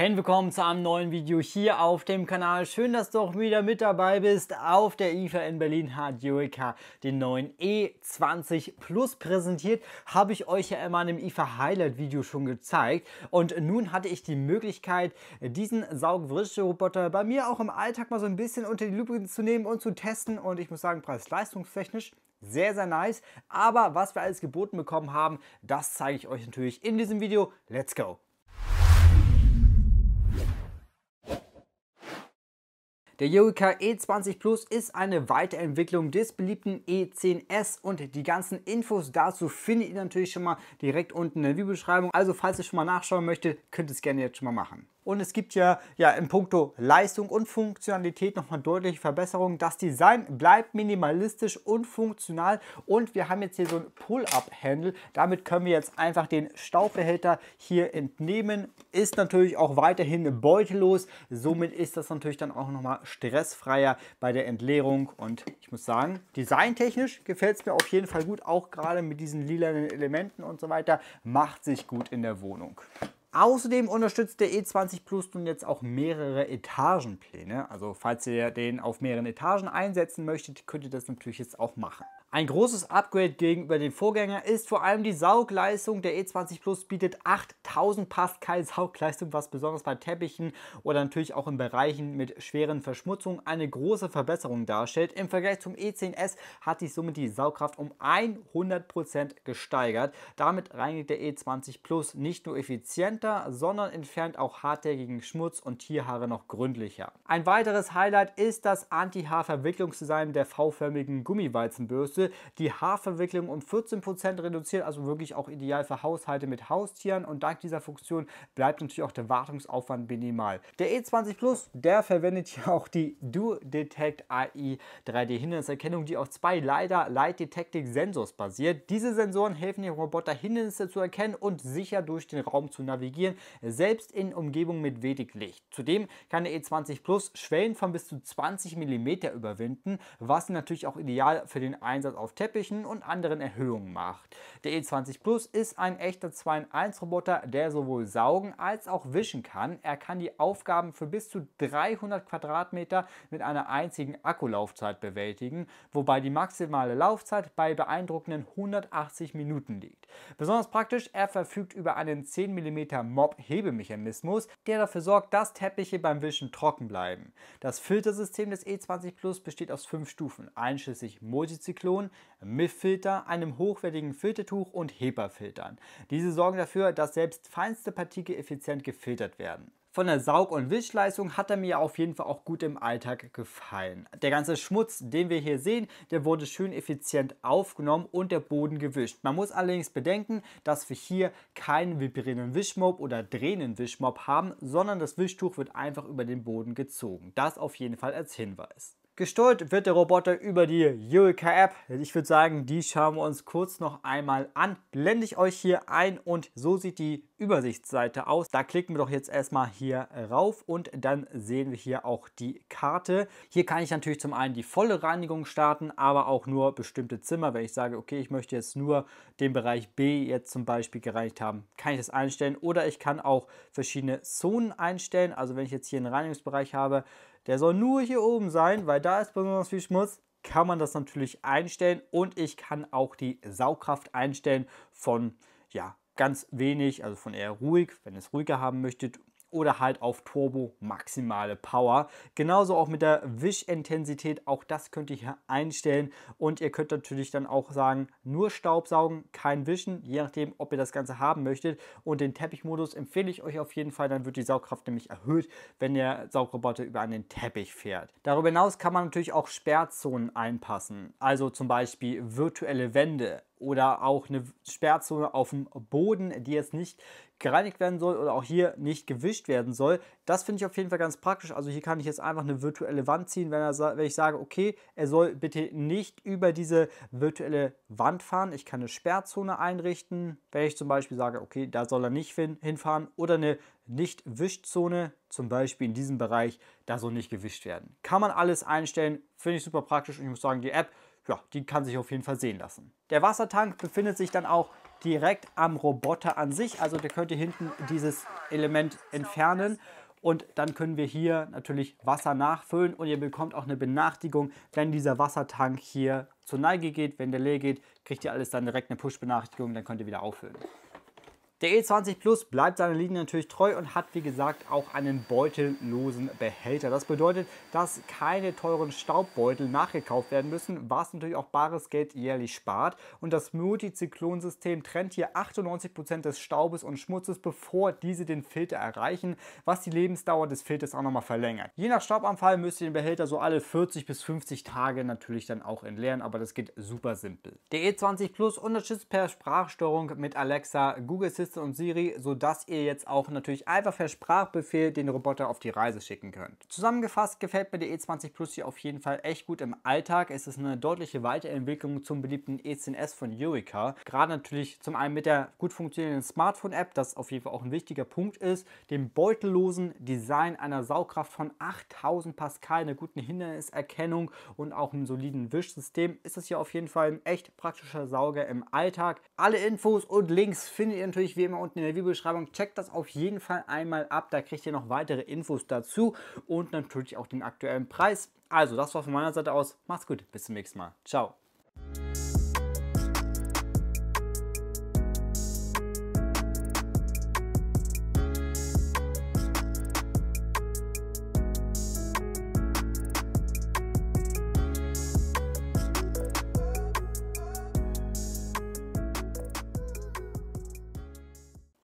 Hen, willkommen zu einem neuen Video hier auf dem Kanal. Schön, dass du auch wieder mit dabei bist. Auf der IFA in Berlin hat Eureka den neuen E20 Plus präsentiert. Habe ich euch ja immer in einem IFA Highlight Video schon gezeigt. Und nun hatte ich die Möglichkeit, diesen Saugwrische-Roboter bei mir auch im Alltag mal so ein bisschen unter die Lupe zu nehmen und zu testen. Und ich muss sagen, preis-leistungstechnisch sehr, sehr nice. Aber was wir alles geboten bekommen haben, das zeige ich euch natürlich in diesem Video. Let's go! Der Yorica E20 Plus ist eine Weiterentwicklung des beliebten E10S und die ganzen Infos dazu findet ihr natürlich schon mal direkt unten in der Videobeschreibung. Also falls ihr schon mal nachschauen möchtet, könnt ihr es gerne jetzt schon mal machen. Und es gibt ja, ja in puncto Leistung und Funktionalität nochmal deutliche Verbesserungen. Das Design bleibt minimalistisch und funktional. Und wir haben jetzt hier so ein Pull-Up-Handle. Damit können wir jetzt einfach den Staubbehälter hier entnehmen. Ist natürlich auch weiterhin beutellos. Somit ist das natürlich dann auch nochmal stressfreier bei der Entleerung. Und ich muss sagen, designtechnisch gefällt es mir auf jeden Fall gut. Auch gerade mit diesen lilanen Elementen und so weiter. Macht sich gut in der Wohnung. Außerdem unterstützt der E20 Plus nun jetzt auch mehrere Etagenpläne. Also falls ihr den auf mehreren Etagen einsetzen möchtet, könnt ihr das natürlich jetzt auch machen. Ein großes Upgrade gegenüber dem Vorgänger ist vor allem die Saugleistung. Der E20 Plus bietet 8000 Pascal Saugleistung, was besonders bei Teppichen oder natürlich auch in Bereichen mit schweren Verschmutzungen eine große Verbesserung darstellt. Im Vergleich zum E10S hat sich somit die Saugkraft um 100% gesteigert. Damit reinigt der E20 Plus nicht nur effizienter, sondern entfernt auch hartnäckigen Schmutz und Tierhaare noch gründlicher. Ein weiteres Highlight ist das Anti-Haar-Verwicklungsdesign der V-förmigen Gummiweizenbürste Produkte, die Haarverwicklung um 14% reduziert, also wirklich auch ideal für Haushalte mit Haustieren und dank dieser Funktion bleibt natürlich auch der Wartungsaufwand minimal. Der E20 Plus, der verwendet hier auch die Do Detect AI 3D Hinderniserkennung, die auf zwei LiDAR Light Detecting Sensors basiert. Diese Sensoren helfen dem Roboter Hindernisse zu erkennen und sicher durch den Raum zu navigieren, selbst in Umgebungen mit wenig Licht. Zudem kann der E20 Plus Schwellen von bis zu 20 mm überwinden, was natürlich auch ideal für den Einsatz Einsatz auf Teppichen und anderen Erhöhungen macht. Der E20 Plus ist ein echter 2-in-1 Roboter, der sowohl saugen als auch wischen kann. Er kann die Aufgaben für bis zu 300 Quadratmeter mit einer einzigen Akkulaufzeit bewältigen, wobei die maximale Laufzeit bei beeindruckenden 180 Minuten liegt. Besonders praktisch, er verfügt über einen 10 mm Mob-Hebemechanismus, der dafür sorgt, dass Teppiche beim Wischen trocken bleiben. Das Filtersystem des E20 Plus besteht aus fünf Stufen, einschließlich Multizyklon, Kombination mit Filter, einem hochwertigen Filtertuch und HEPA-Filtern. Diese sorgen dafür, dass selbst feinste Partikel effizient gefiltert werden. Von der Saug- und Wischleistung hat er mir auf jeden Fall auch gut im Alltag gefallen. Der ganze Schmutz, den wir hier sehen, der wurde schön effizient aufgenommen und der Boden gewischt. Man muss allerdings bedenken, dass wir hier keinen vibrierenden Wischmob oder drehenden Wischmob haben, sondern das Wischtuch wird einfach über den Boden gezogen. Das auf jeden Fall als Hinweis. Gesteuert wird der Roboter über die Eureka App. Ich würde sagen, die schauen wir uns kurz noch einmal an. Blende ich euch hier ein und so sieht die Übersichtsseite aus. Da klicken wir doch jetzt erstmal hier rauf und dann sehen wir hier auch die Karte. Hier kann ich natürlich zum einen die volle Reinigung starten, aber auch nur bestimmte Zimmer. Wenn ich sage, okay, ich möchte jetzt nur den Bereich B jetzt zum Beispiel gereinigt haben, kann ich das einstellen oder ich kann auch verschiedene Zonen einstellen. Also wenn ich jetzt hier einen Reinigungsbereich habe, der soll nur hier oben sein, weil da ist besonders viel Schmutz kann man das natürlich einstellen und ich kann auch die Saugkraft einstellen von ja, ganz wenig, also von eher ruhig, wenn ihr es ruhiger haben möchtet, oder halt auf Turbo maximale Power. Genauso auch mit der Wischintensität, auch das könnt ihr hier einstellen und ihr könnt natürlich dann auch sagen, nur Staubsaugen, kein Wischen, je nachdem, ob ihr das Ganze haben möchtet. Und den Teppichmodus empfehle ich euch auf jeden Fall, dann wird die Saugkraft nämlich erhöht, wenn der Saugroboter über einen Teppich fährt. Darüber hinaus kann man natürlich auch Sperrzonen einpassen, also zum Beispiel virtuelle Wände, oder auch eine Sperrzone auf dem Boden, die jetzt nicht gereinigt werden soll oder auch hier nicht gewischt werden soll. Das finde ich auf jeden Fall ganz praktisch. Also hier kann ich jetzt einfach eine virtuelle Wand ziehen, wenn, er, wenn ich sage, okay, er soll bitte nicht über diese virtuelle Wand fahren. Ich kann eine Sperrzone einrichten, wenn ich zum Beispiel sage, okay, da soll er nicht hinfahren oder eine Nicht-Wischzone, zum Beispiel in diesem Bereich, da soll nicht gewischt werden. Kann man alles einstellen, finde ich super praktisch und ich muss sagen, die App ja, die kann sich auf jeden Fall sehen lassen. Der Wassertank befindet sich dann auch direkt am Roboter an sich. Also der könnt ihr hinten dieses Element entfernen und dann können wir hier natürlich Wasser nachfüllen und ihr bekommt auch eine Benachrichtigung, wenn dieser Wassertank hier zur Neige geht, wenn der leer geht, kriegt ihr alles dann direkt eine Push-Benachrichtigung, dann könnt ihr wieder auffüllen. Der E20 Plus bleibt seiner Linie natürlich treu und hat wie gesagt auch einen beutellosen Behälter. Das bedeutet, dass keine teuren Staubbeutel nachgekauft werden müssen, was natürlich auch bares Geld jährlich spart. Und das Multizyklonsystem trennt hier 98% des Staubes und Schmutzes, bevor diese den Filter erreichen, was die Lebensdauer des Filters auch nochmal verlängert. Je nach Staubanfall müsst ihr den Behälter so alle 40 bis 50 Tage natürlich dann auch entleeren, aber das geht super simpel. Der E20 Plus unterstützt per Sprachsteuerung mit Alexa, Google System Assistant und Siri, sodass ihr jetzt auch natürlich einfach per Sprachbefehl den Roboter auf die Reise schicken könnt. Zusammengefasst gefällt mir der E20 Plus hier auf jeden Fall echt gut im Alltag. Es ist eine deutliche Weiterentwicklung zum beliebten E10S von Eureka. Gerade natürlich zum einen mit der gut funktionierenden Smartphone-App, das auf jeden Fall auch ein wichtiger Punkt ist, dem beutellosen Design einer Saugkraft von 8000 Pascal, einer guten Hinderniserkennung und auch einem soliden Wischsystem ist es hier auf jeden Fall ein echt praktischer Sauger im Alltag. Alle Infos und Links findet ihr natürlich wie immer unten in der Videobeschreibung. Checkt das auf jeden Fall einmal ab. Da kriegt ihr noch weitere Infos dazu und natürlich auch den aktuellen Preis. Also, das war von meiner Seite aus. Macht's gut. Bis zum nächsten Mal. Ciao.